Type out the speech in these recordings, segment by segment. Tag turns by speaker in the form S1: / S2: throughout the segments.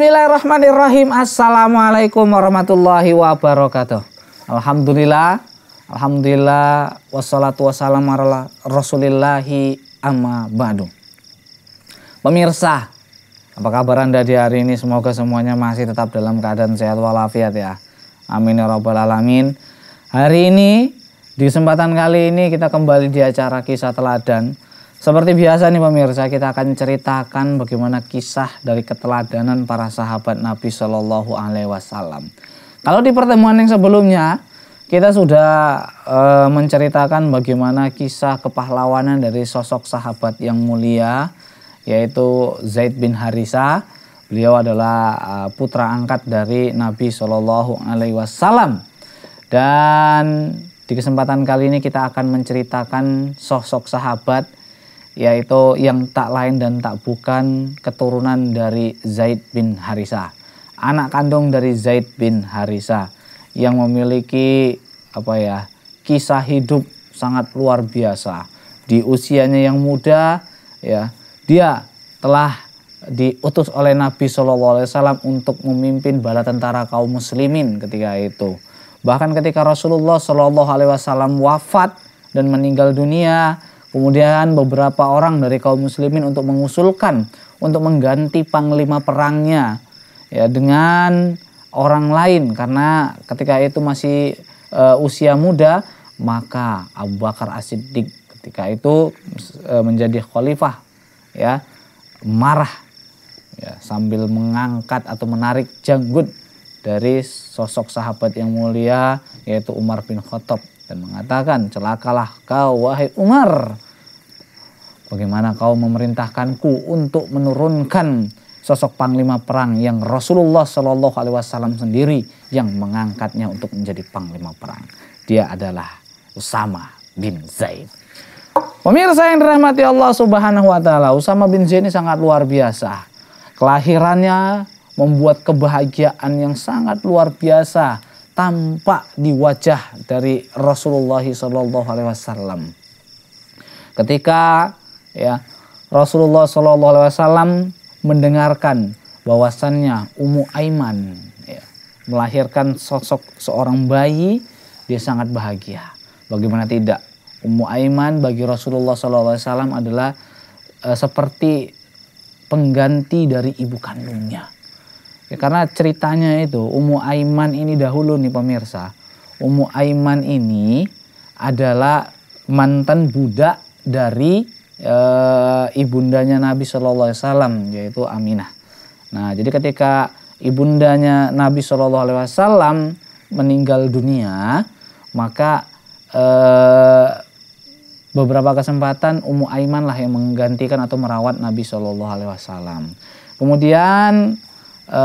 S1: Bismillahirrahmanirrahim. Assalamualaikum warahmatullahi wabarakatuh. Alhamdulillah. Alhamdulillah. Wassalatu wassalamu ala rasulillahi amma ba'du. Pemirsa, apa kabar Anda di hari ini? Semoga semuanya masih tetap dalam keadaan sehat walafiat ya. Amin ya rabbal alamin. Hari ini di kesempatan kali ini kita kembali di acara kisah teladan seperti biasa nih pemirsa, kita akan ceritakan bagaimana kisah dari keteladanan para sahabat Nabi Shallallahu Alaihi Wasallam. Kalau di pertemuan yang sebelumnya kita sudah e, menceritakan bagaimana kisah kepahlawanan dari sosok sahabat yang mulia, yaitu Zaid bin Harisa. Beliau adalah e, putra angkat dari Nabi Shallallahu Alaihi Wasallam dan di kesempatan kali ini kita akan menceritakan sosok sahabat yaitu yang tak lain dan tak bukan keturunan dari Zaid bin Harisa. Anak kandung dari Zaid bin Harisa yang memiliki apa ya, kisah hidup sangat luar biasa. Di usianya yang muda ya, dia telah diutus oleh Nabi SAW untuk memimpin bala tentara kaum muslimin ketika itu. Bahkan ketika Rasulullah SAW wafat dan meninggal dunia, Kemudian beberapa orang dari kaum muslimin untuk mengusulkan untuk mengganti panglima perangnya ya dengan orang lain karena ketika itu masih e, usia muda maka Abu Bakar As-Siddiq ketika itu e, menjadi khalifah ya marah ya, sambil mengangkat atau menarik janggut dari sosok sahabat yang mulia yaitu Umar bin Khattab dan mengatakan celakalah kau wahai Umar Bagaimana kau memerintahkanku untuk menurunkan sosok panglima perang yang Rasulullah Shallallahu Alaihi Wasallam sendiri yang mengangkatnya untuk menjadi panglima perang. Dia adalah Usama bin Zaid. Pemirsa yang dirahmati Allah Subhanahu Wa Taala, Usama bin Zaid ini sangat luar biasa. Kelahirannya membuat kebahagiaan yang sangat luar biasa tampak di wajah dari Rasulullah Shallallahu Alaihi Wasallam. Ketika ya Rasulullah Shallallahu Alaihi Wasallam mendengarkan bahwasannya Ummu Aiman ya, melahirkan sosok seorang bayi dia sangat bahagia bagaimana tidak Ummu Aiman bagi Rasulullah Shallallahu Alaihi Wasallam adalah e, seperti pengganti dari ibu kandungnya ya, karena ceritanya itu Ummu Aiman ini dahulu nih pemirsa Ummu Aiman ini adalah mantan budak dari e, ibundanya Nabi Shallallahu Alaihi Wasallam yaitu Aminah. Nah jadi ketika ibundanya Nabi Shallallahu Alaihi Wasallam meninggal dunia maka e, beberapa kesempatan Ummu Aiman lah yang menggantikan atau merawat Nabi Shallallahu Alaihi Wasallam. Kemudian e,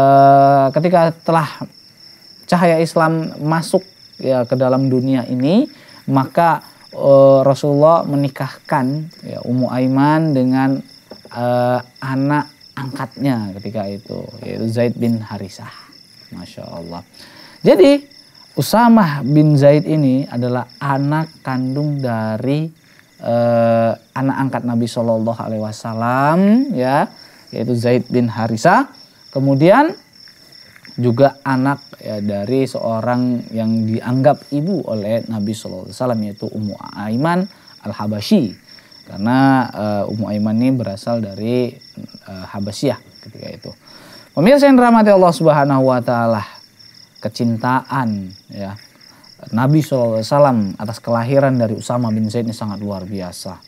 S1: ketika telah cahaya Islam masuk ya ke dalam dunia ini maka uh, Rasulullah menikahkan ya, Ummu Aiman dengan uh, anak angkatnya ketika itu yaitu Zaid bin Harisah. Masya Allah. Jadi Usamah bin Zaid ini adalah anak kandung dari uh, anak angkat Nabi Shallallahu Alaihi Wasallam ya yaitu Zaid bin Harisah. Kemudian juga anak ya, dari seorang yang dianggap ibu oleh Nabi Alaihi Wasallam yaitu Ummu Aiman Al-Habashi karena uh, Ummu Aiman ini berasal dari uh, Habasyah ketika itu. Pemirsa yang dirahmati Allah Subhanahu wa taala, kecintaan ya Nabi Alaihi Wasallam atas kelahiran dari Usama bin Zaid ini sangat luar biasa.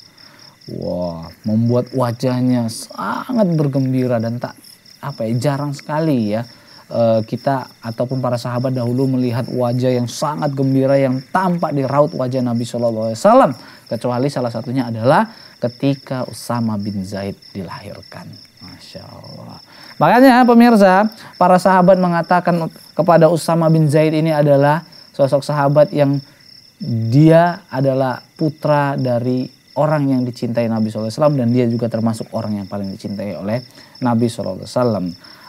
S1: Wah, wow, membuat wajahnya sangat bergembira dan tak apa ya jarang sekali ya Eh, kita ataupun para sahabat dahulu melihat wajah yang sangat gembira yang tampak di raut wajah Nabi Shallallahu Alaihi Wasallam kecuali salah satunya adalah ketika Usama bin Zaid dilahirkan. Masya Allah. Makanya pemirsa, para sahabat mengatakan kepada Usama bin Zaid ini adalah sosok sahabat yang dia adalah putra dari orang yang dicintai Nabi SAW dan dia juga termasuk orang yang paling dicintai oleh Nabi SAW.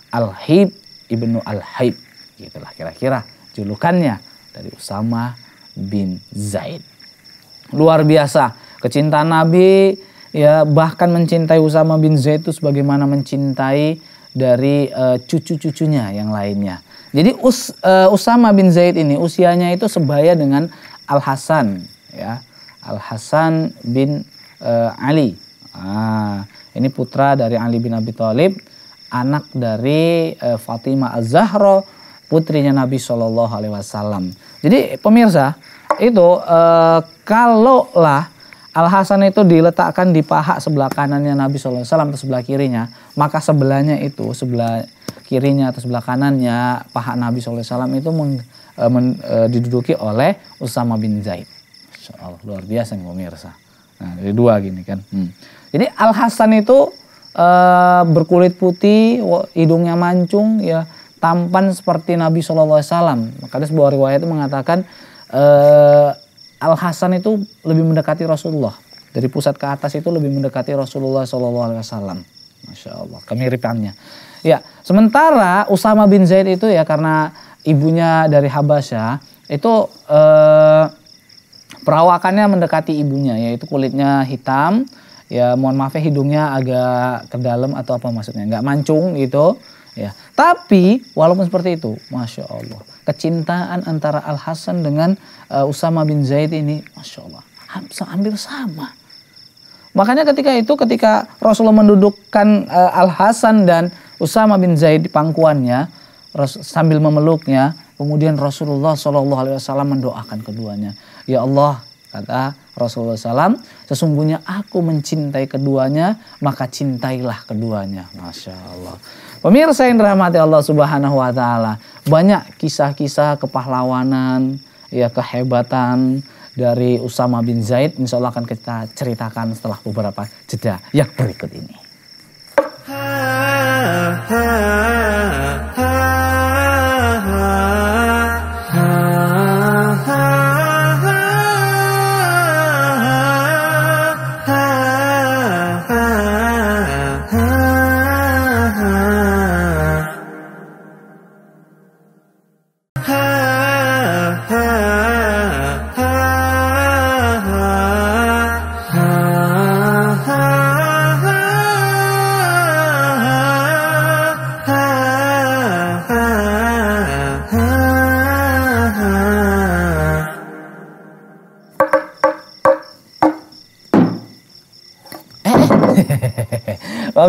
S1: Al-Hib Ibnu Al-Haib. Itulah kira-kira julukannya dari Usama bin Zaid. Luar biasa kecintaan Nabi ya bahkan mencintai Usama bin Zaid itu sebagaimana mencintai dari uh, cucu-cucunya yang lainnya. Jadi Us, uh, Usama bin Zaid ini usianya itu sebaya dengan Al Hasan ya. Al Hasan bin uh, Ali. Ah, ini putra dari Ali bin Abi Thalib anak dari uh, Fatimah Az-Zahra, putrinya Nabi Shallallahu Alaihi Wasallam. Jadi pemirsa itu uh, kalaulah Al Hasan itu diletakkan di paha sebelah kanannya Nabi Shallallahu Alaihi Wasallam atau sebelah kirinya, maka sebelahnya itu sebelah kirinya atau sebelah kanannya paha Nabi Shallallahu Alaihi Wasallam itu meng, uh, men, uh, diduduki oleh Usama bin Zaid. Masya Allah, luar biasa nih pemirsa. Nah, dari dua gini kan. Hmm. Jadi Al Hasan itu Eh, berkulit putih, hidungnya mancung, ya tampan seperti Nabi Shallallahu Alaihi Wasallam. Makanya sebuah riwayat itu mengatakan uh, Al Hasan itu lebih mendekati Rasulullah dari pusat ke atas itu lebih mendekati Rasulullah Shallallahu Alaihi Wasallam. Masya Allah, kemiripannya. Ya, sementara Usama bin Zaid itu ya karena ibunya dari Habasyah itu eh, perawakannya mendekati ibunya, yaitu kulitnya hitam, ya mohon maaf ya hidungnya agak ke dalam atau apa maksudnya nggak mancung gitu ya tapi walaupun seperti itu masya Allah kecintaan antara Al Hasan dengan uh, Usama bin Zaid ini masya Allah hampir sama makanya ketika itu ketika Rasulullah mendudukkan uh, Al Hasan dan Usama bin Zaid di pangkuannya sambil memeluknya kemudian Rasulullah saw mendoakan keduanya ya Allah kata Rasulullah SAW, sesungguhnya aku mencintai keduanya, maka cintailah keduanya. Masya Allah. Pemirsa yang dirahmati Allah Subhanahu wa taala, banyak kisah-kisah kepahlawanan, ya kehebatan dari Usama bin Zaid insya Allah akan kita ceritakan setelah beberapa jeda yang berikut ini. Ha, ha.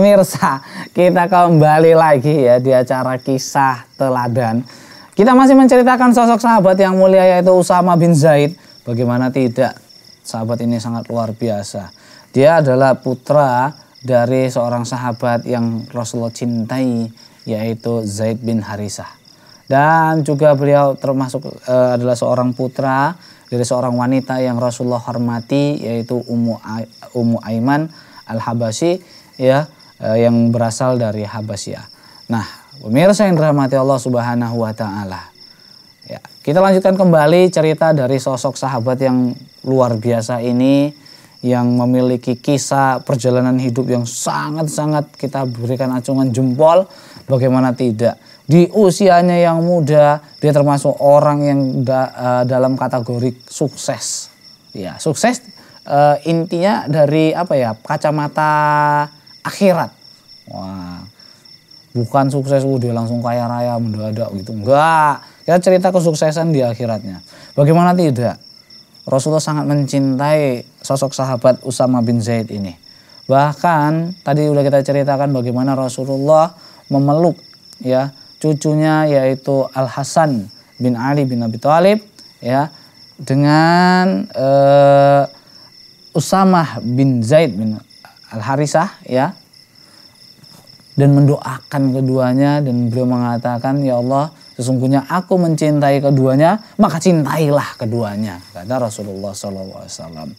S1: pemirsa, kita kembali lagi ya di acara kisah teladan. Kita masih menceritakan sosok sahabat yang mulia yaitu Usama bin Zaid. Bagaimana tidak, sahabat ini sangat luar biasa. Dia adalah putra dari seorang sahabat yang Rasulullah cintai yaitu Zaid bin Harisah. Dan juga beliau termasuk e, adalah seorang putra dari seorang wanita yang Rasulullah hormati yaitu Ummu Ummu Aiman Al-Habasyi ya Eh, yang berasal dari Habasyah. Nah, pemirsa yang dirahmati Allah Subhanahu wa taala. Ya, kita lanjutkan kembali cerita dari sosok sahabat yang luar biasa ini yang memiliki kisah perjalanan hidup yang sangat-sangat kita berikan acungan jempol bagaimana tidak di usianya yang muda dia termasuk orang yang da, eh, dalam kategori sukses ya sukses uh, intinya dari apa ya kacamata akhirat. Wah, bukan sukses udah oh, langsung kaya raya mendadak gitu. Enggak, kita cerita kesuksesan di akhiratnya. Bagaimana tidak? Rasulullah sangat mencintai sosok sahabat Usama bin Zaid ini. Bahkan tadi udah kita ceritakan bagaimana Rasulullah memeluk ya cucunya yaitu Al Hasan bin Ali bin Abi Thalib ya dengan uh, Usamah bin Zaid bin Al-Harisah ya dan mendoakan keduanya dan beliau mengatakan ya Allah sesungguhnya aku mencintai keduanya maka cintailah keduanya kata Rasulullah SAW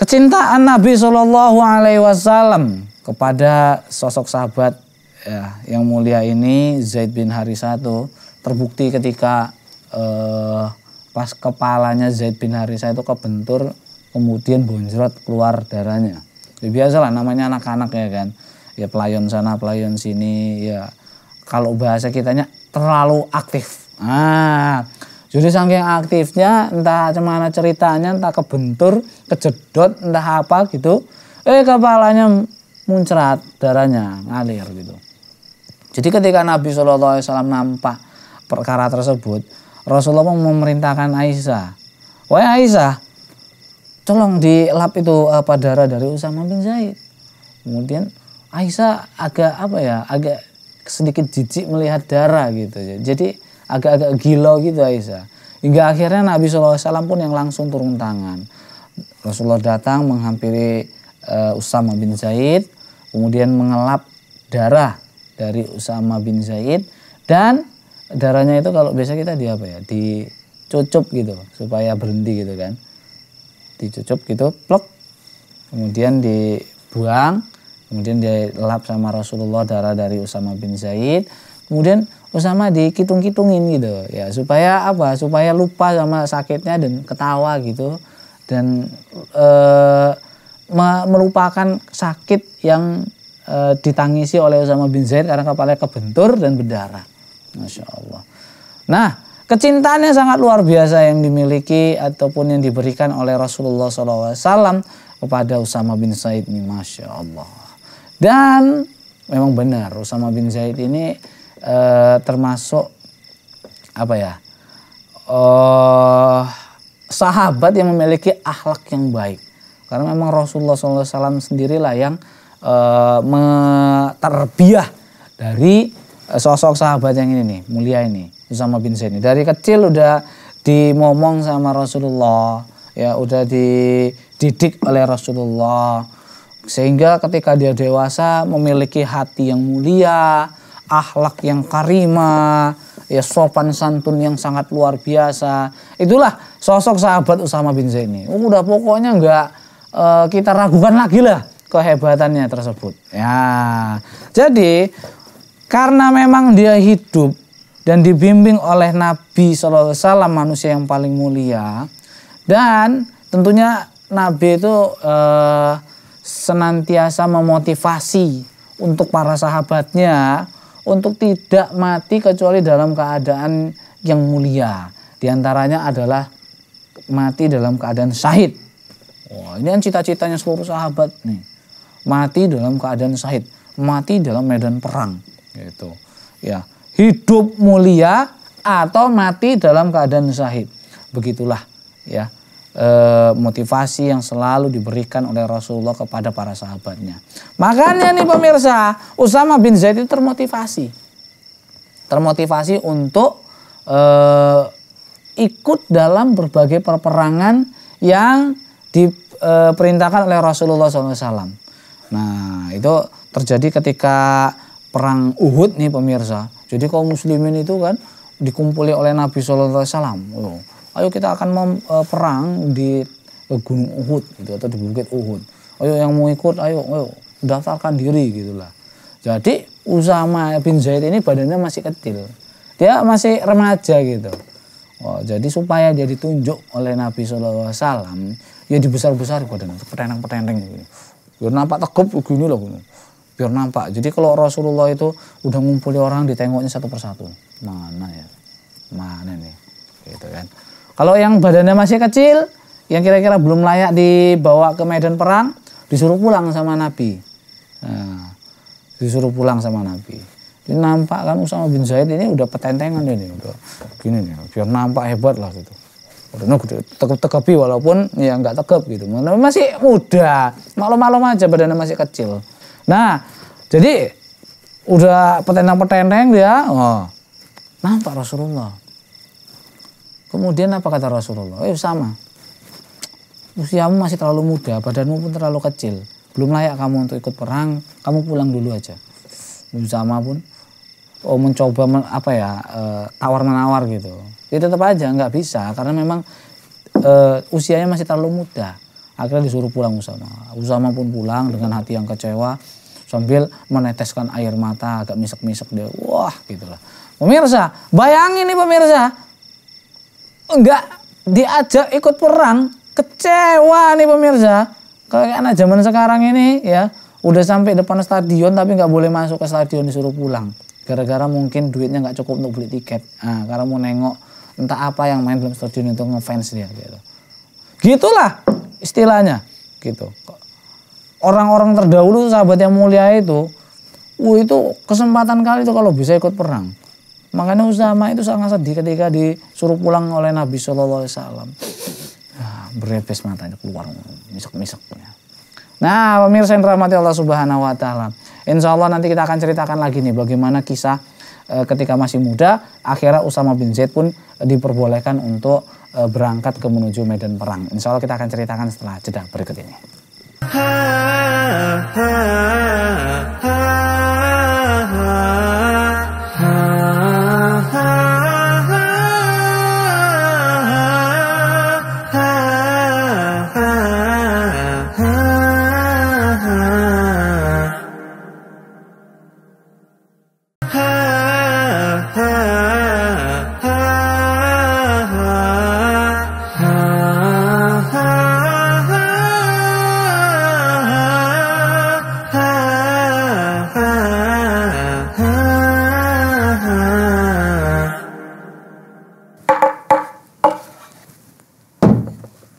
S1: kecintaan Nabi Shallallahu Alaihi Wasallam kepada sosok sahabat ya, yang mulia ini Zaid bin Harisah itu terbukti ketika eh, pas kepalanya Zaid bin Harisah itu kebentur kemudian bonjrot keluar darahnya ya biasalah namanya anak-anak ya kan ya pelayon sana pelayon sini ya kalau bahasa kitanya terlalu aktif ah jadi saking aktifnya entah cemana ceritanya entah kebentur kejedot entah apa gitu eh kepalanya muncrat darahnya ngalir gitu jadi ketika Nabi Shallallahu Alaihi Wasallam nampak perkara tersebut Rasulullah memerintahkan Aisyah wah Aisyah tolong dilap itu apa darah dari Usama bin Zaid. Kemudian Aisyah agak apa ya, agak sedikit jijik melihat darah gitu. Ya. Jadi agak-agak gila gitu Aisyah. Hingga akhirnya Nabi SAW pun yang langsung turun tangan. Rasulullah datang menghampiri uh, Usama bin Zaid, kemudian mengelap darah dari Usama bin Zaid dan darahnya itu kalau biasa kita di apa ya, dicucup gitu supaya berhenti gitu kan dicucup gitu plok, kemudian dibuang kemudian dilap sama Rasulullah darah dari Usama bin Zaid kemudian Usama dikitung-kitungin gitu ya supaya apa supaya lupa sama sakitnya dan ketawa gitu dan e, melupakan sakit yang e, ditangisi oleh Usama bin Zaid karena kepalanya kebentur dan berdarah Masya Allah nah Kecintaan yang sangat luar biasa yang dimiliki ataupun yang diberikan oleh Rasulullah SAW kepada Usama bin Said ini, masya Allah. Dan memang benar Usama bin Said ini e, termasuk apa ya e, sahabat yang memiliki akhlak yang baik. Karena memang Rasulullah SAW sendirilah yang e, terbiah dari sosok sahabat yang ini nih mulia ini Usama bin Zaid ini. Dari kecil udah dimomong sama Rasulullah, ya udah dididik oleh Rasulullah. Sehingga ketika dia dewasa memiliki hati yang mulia, akhlak yang karima, ya sopan santun yang sangat luar biasa. Itulah sosok sahabat Usama bin Zaid ini. Udah pokoknya nggak e, kita ragukan lagi lah kehebatannya tersebut. Ya, jadi karena memang dia hidup dan dibimbing oleh Nabi SAW manusia yang paling mulia dan tentunya Nabi itu eh, senantiasa memotivasi untuk para sahabatnya untuk tidak mati kecuali dalam keadaan yang mulia diantaranya adalah mati dalam keadaan syahid Wah, ini kan cita-citanya seluruh sahabat nih mati dalam keadaan syahid mati dalam medan perang gitu ya hidup mulia atau mati dalam keadaan syahid. Begitulah ya e, motivasi yang selalu diberikan oleh Rasulullah kepada para sahabatnya. Makanya nih pemirsa, Usama bin Zaid itu termotivasi. Termotivasi untuk uh, ikut dalam berbagai perperangan yang diperintahkan e, oleh Rasulullah SAW. Nah itu terjadi ketika perang Uhud nih pemirsa. Jadi kaum muslimin itu kan dikumpuli oleh Nabi Shallallahu Alaihi Wasallam. ayo kita akan memperang eh, perang di Gunung Uhud gitu atau di Bukit Uhud. Ayo yang mau ikut, ayo, ayo daftarkan diri gitulah. Jadi Usama bin Zaid ini badannya masih kecil, dia masih remaja gitu. Oh, jadi supaya dia ditunjuk oleh Nabi Shallallahu Alaihi Wasallam, ya dibesar besar badannya, petenang petenang gitu. Ya nampak tegup begini loh. Gitu biar nampak. Jadi kalau Rasulullah itu udah ngumpuli orang ditengoknya satu persatu. Mana ya? Mana nih? Gitu kan. Kalau yang badannya masih kecil, yang kira-kira belum layak dibawa ke medan perang, disuruh pulang sama Nabi. Nah, disuruh pulang sama Nabi. Ini nampak kan Usama bin Zaid ini udah petentengan ini, udah gini nih, biar nampak hebat lah gitu. Udah tegapi walaupun ya nggak tegap gitu. Masih muda, malu-malu aja badannya masih kecil. Nah, jadi udah petenang petenang dia, oh, nampak Rasulullah. Kemudian apa kata Rasulullah? Eh sama, usiamu masih terlalu muda, badanmu pun terlalu kecil, belum layak kamu untuk ikut perang, kamu pulang dulu aja. Usama pun, oh mencoba men, apa ya e, eh, tawar menawar gitu. Ya tetap aja nggak bisa karena memang e, usianya masih terlalu muda. Akhirnya disuruh pulang Usama. Usama pun pulang dengan hati yang kecewa sambil meneteskan air mata agak misek-misek dia. Wah, gitulah. Pemirsa, bayangin nih pemirsa. Enggak diajak ikut perang, kecewa nih pemirsa. Kayak anak zaman sekarang ini ya, udah sampai depan stadion tapi nggak boleh masuk ke stadion disuruh pulang. Gara-gara mungkin duitnya nggak cukup untuk beli tiket. Nah, karena mau nengok entah apa yang main dalam stadion itu ngefans dia gitu. Gitulah istilahnya gitu. Orang-orang terdahulu sahabat yang mulia itu, wah itu kesempatan kali itu kalau bisa ikut perang. Makanya Usama itu sangat sedih ketika disuruh pulang oleh Nabi Shallallahu Alaihi Wasallam. Ah, berepes matanya keluar, misak-misak. Nah, pemirsa yang dirahmati Allah Subhanahu Wa Taala. Insya Allah nanti kita akan ceritakan lagi nih bagaimana kisah eh, ketika masih muda akhirnya Usama bin Zaid pun diperbolehkan untuk Eh, berangkat ke menuju medan perang. Insya Allah kita akan ceritakan setelah jeda berikut ini. Ha, ha, ha.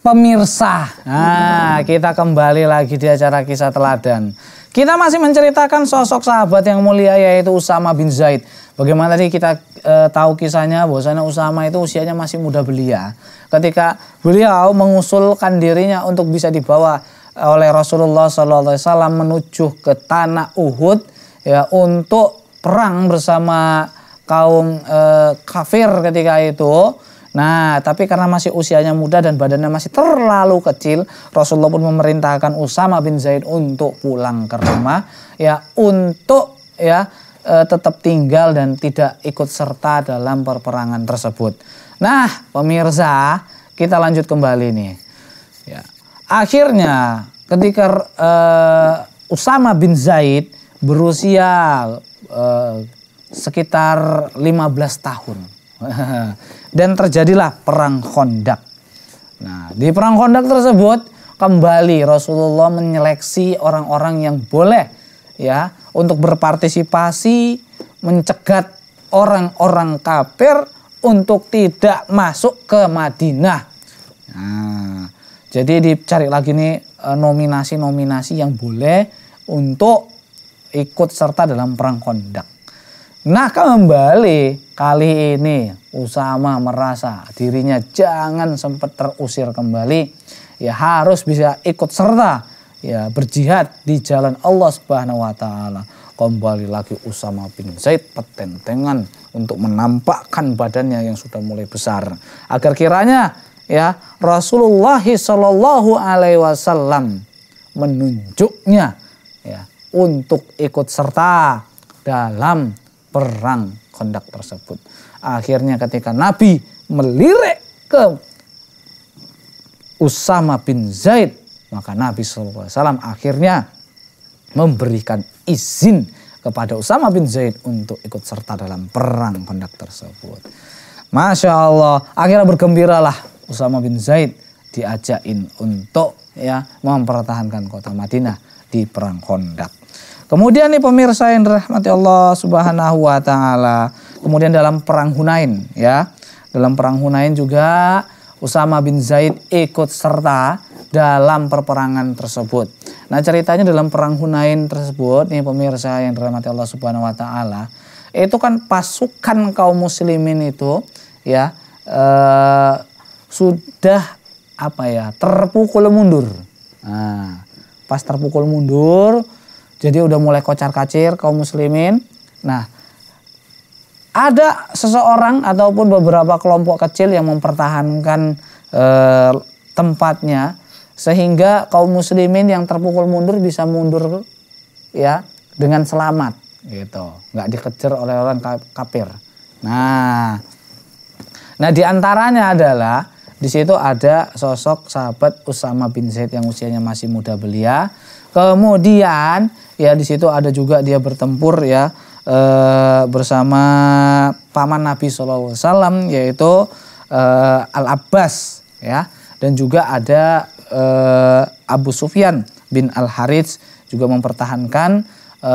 S1: pemirsa. Nah, kita kembali lagi di acara kisah teladan. Kita masih menceritakan sosok sahabat yang mulia yaitu Usama bin Zaid. Bagaimana tadi kita e, tahu kisahnya bahwasanya Usama itu usianya masih muda belia. Ketika beliau mengusulkan dirinya untuk bisa dibawa eh, oleh Rasulullah SAW menuju ke tanah Uhud ya untuk perang bersama kaum e, kafir ketika itu Nah, tapi karena masih usianya muda dan badannya masih terlalu kecil, Rasulullah pun memerintahkan Usama bin Zaid untuk pulang ke rumah, ya untuk ya eh, tetap tinggal dan tidak ikut serta dalam perperangan tersebut. Nah, pemirsa, kita lanjut kembali nih. Ya. Akhirnya ketika e, Usama bin Zaid berusia e, sekitar 15 tahun dan terjadilah perang kondak. Nah, di perang kondak tersebut kembali Rasulullah menyeleksi orang-orang yang boleh ya untuk berpartisipasi mencegat orang-orang kafir untuk tidak masuk ke Madinah. Nah, jadi dicari lagi nih eh, nominasi-nominasi yang boleh untuk ikut serta dalam perang kondak. Nah kembali kali ini Usama merasa dirinya jangan sempat terusir kembali. Ya harus bisa ikut serta ya berjihad di jalan Allah Subhanahu wa taala. Kembali lagi Usama bin Zaid petentengan untuk menampakkan badannya yang sudah mulai besar agar kiranya ya Rasulullah Shallallahu alaihi wasallam menunjuknya ya untuk ikut serta dalam perang kondak tersebut. Akhirnya ketika Nabi melirik ke Usama bin Zaid, maka Nabi SAW akhirnya memberikan izin kepada Usama bin Zaid untuk ikut serta dalam perang kondak tersebut. Masya Allah, akhirnya bergembiralah Usama bin Zaid diajakin untuk ya mempertahankan kota Madinah di perang kondak. Kemudian nih pemirsa yang dirahmati Allah Subhanahu wa taala. Kemudian dalam perang Hunain ya. Dalam perang Hunain juga Usama bin Zaid ikut serta dalam perperangan tersebut. Nah, ceritanya dalam perang Hunain tersebut nih pemirsa yang dirahmati Allah Subhanahu wa taala, itu kan pasukan kaum muslimin itu ya eh, sudah apa ya, terpukul mundur. Nah, pas terpukul mundur jadi udah mulai kocar-kacir kaum muslimin. Nah, ada seseorang ataupun beberapa kelompok kecil yang mempertahankan e, tempatnya sehingga kaum muslimin yang terpukul mundur bisa mundur ya dengan selamat gitu nggak dikejar oleh orang kafir nah nah diantaranya adalah di situ ada sosok sahabat Usama bin Zaid yang usianya masih muda belia Kemudian ya di situ ada juga dia bertempur ya e, bersama paman Nabi SAW yaitu e, eh, Al Abbas ya dan juga ada e, Abu Sufyan bin Al Harits juga mempertahankan e,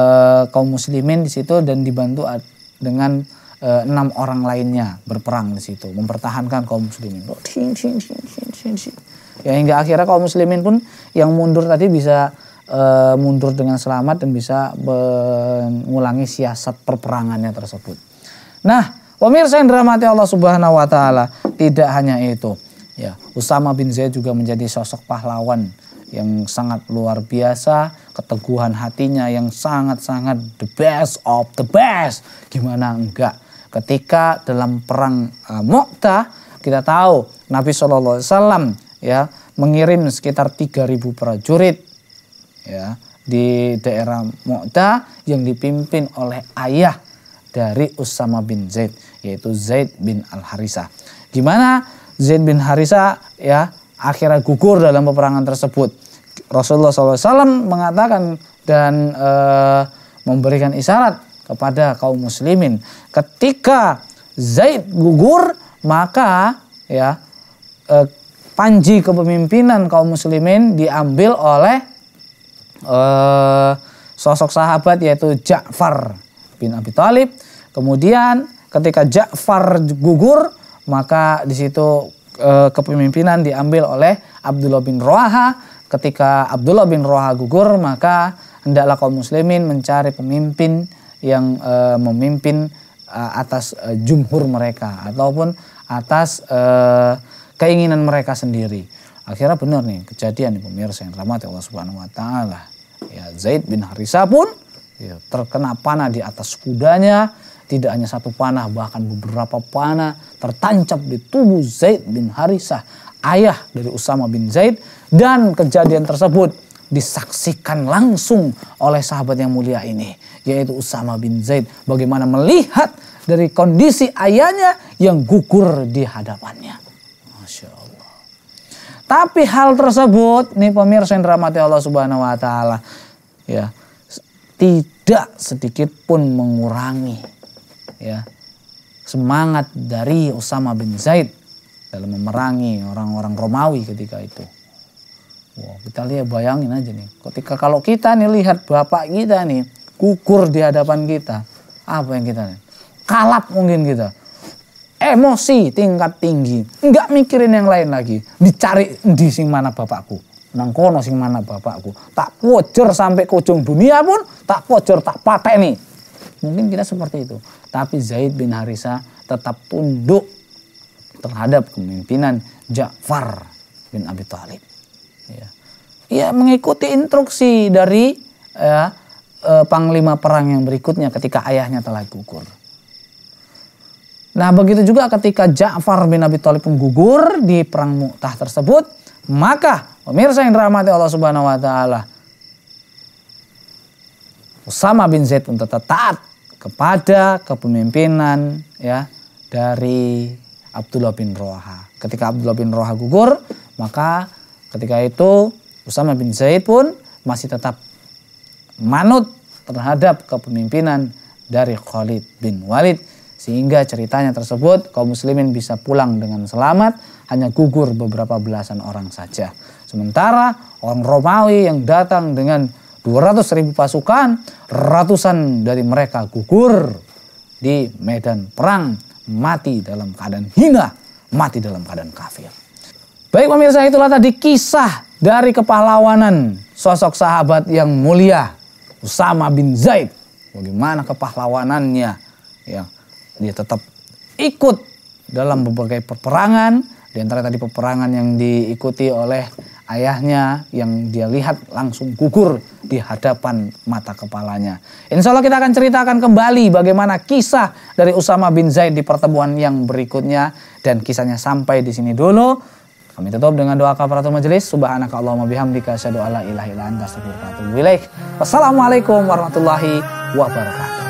S1: kaum muslimin di situ dan dibantu dengan e, enam orang lainnya berperang di situ mempertahankan kaum muslimin. Ya hingga akhirnya kaum muslimin pun yang mundur tadi bisa uh, mundur dengan selamat dan bisa mengulangi siasat perperangannya tersebut. Nah, pemirsa yang dirahmati Allah Subhanahu wa taala, tidak hanya itu. Ya, Usama bin Zaid juga menjadi sosok pahlawan yang sangat luar biasa, keteguhan hatinya yang sangat-sangat the best of the best. Gimana enggak? Ketika dalam perang uh, Mu'tah kita tahu Nabi Shallallahu Alaihi Wasallam ya mengirim sekitar 3.000 prajurit ya di daerah Mu'ta yang dipimpin oleh ayah dari Usama bin Zaid yaitu Zaid bin Al Harisa. Gimana Zaid bin Harisa ya akhirnya gugur dalam peperangan tersebut. Rasulullah SAW mengatakan dan e, memberikan isyarat kepada kaum muslimin ketika Zaid gugur maka ya e, panji kepemimpinan kaum muslimin diambil oleh Eh, sosok sahabat yaitu Ja'far bin Abi Thalib. Kemudian ketika Ja'far gugur, maka di situ eh, kepemimpinan diambil oleh Abdullah bin Roha. Ketika Abdullah bin Roha gugur, maka hendaklah kaum muslimin mencari pemimpin yang eh, memimpin atas jumhur mereka ataupun atas keinginan mereka sendiri. Akhirnya benar nih kejadian di pemirsa yang rahmati Allah Subhanahu wa taala. Ya, Zaid bin Harisa pun ya, terkena panah di atas kudanya. Tidak hanya satu panah, bahkan beberapa panah tertancap di tubuh Zaid bin Harisah, ayah dari Usama bin Zaid. Dan kejadian tersebut disaksikan langsung oleh sahabat yang mulia ini, yaitu Usama bin Zaid. Bagaimana melihat dari kondisi ayahnya yang gugur di hadapannya. Tapi hal tersebut nih pemirsa yang dirahmati Allah Subhanahu wa taala ya tidak sedikit pun mengurangi ya semangat dari Usama bin Zaid dalam memerangi orang-orang Romawi ketika itu. Wow, kita lihat bayangin aja nih. Ketika kalau kita nih lihat bapak kita nih gugur di hadapan kita, apa yang kita nih? Kalap mungkin kita emosi tingkat tinggi. nggak mikirin yang lain lagi. Dicari di sing mana bapakku. Nang kono sing mana bapakku. Tak kojer sampai ke ujung dunia pun tak kojer tak patah nih. Mungkin kita seperti itu. Tapi Zaid bin Harisa tetap tunduk terhadap kepemimpinan Ja'far bin Abi Thalib. Ya. ya mengikuti instruksi dari ya, eh, panglima perang yang berikutnya ketika ayahnya telah gugur. Nah begitu juga ketika Ja'far bin Abi Thalib pun gugur di perang Mu'tah tersebut, maka pemirsa yang dirahmati Allah Subhanahu wa taala Usama bin Zaid pun tetap taat kepada kepemimpinan ya dari Abdullah bin Roha. Ketika Abdullah bin Roha gugur, maka ketika itu Usama bin Zaid pun masih tetap manut terhadap kepemimpinan dari Khalid bin Walid sehingga ceritanya tersebut kaum muslimin bisa pulang dengan selamat hanya gugur beberapa belasan orang saja. Sementara orang Romawi yang datang dengan 200 ribu pasukan, ratusan dari mereka gugur di medan perang, mati dalam keadaan hina, mati dalam keadaan kafir. Baik pemirsa itulah tadi kisah dari kepahlawanan sosok sahabat yang mulia Usama bin Zaid. Bagaimana kepahlawanannya ya dia tetap ikut dalam berbagai peperangan, di antara tadi peperangan yang diikuti oleh ayahnya yang dia lihat langsung gugur di hadapan mata kepalanya. Insya Allah kita akan ceritakan kembali bagaimana kisah dari Usama bin Zaid di pertemuan yang berikutnya dan kisahnya sampai di sini dulu. Kami tutup dengan doa kafaratul majelis. Subhanaka Allahumma bihamdika asyhadu alla ilaha illa anta Wassalamualaikum warahmatullahi wabarakatuh.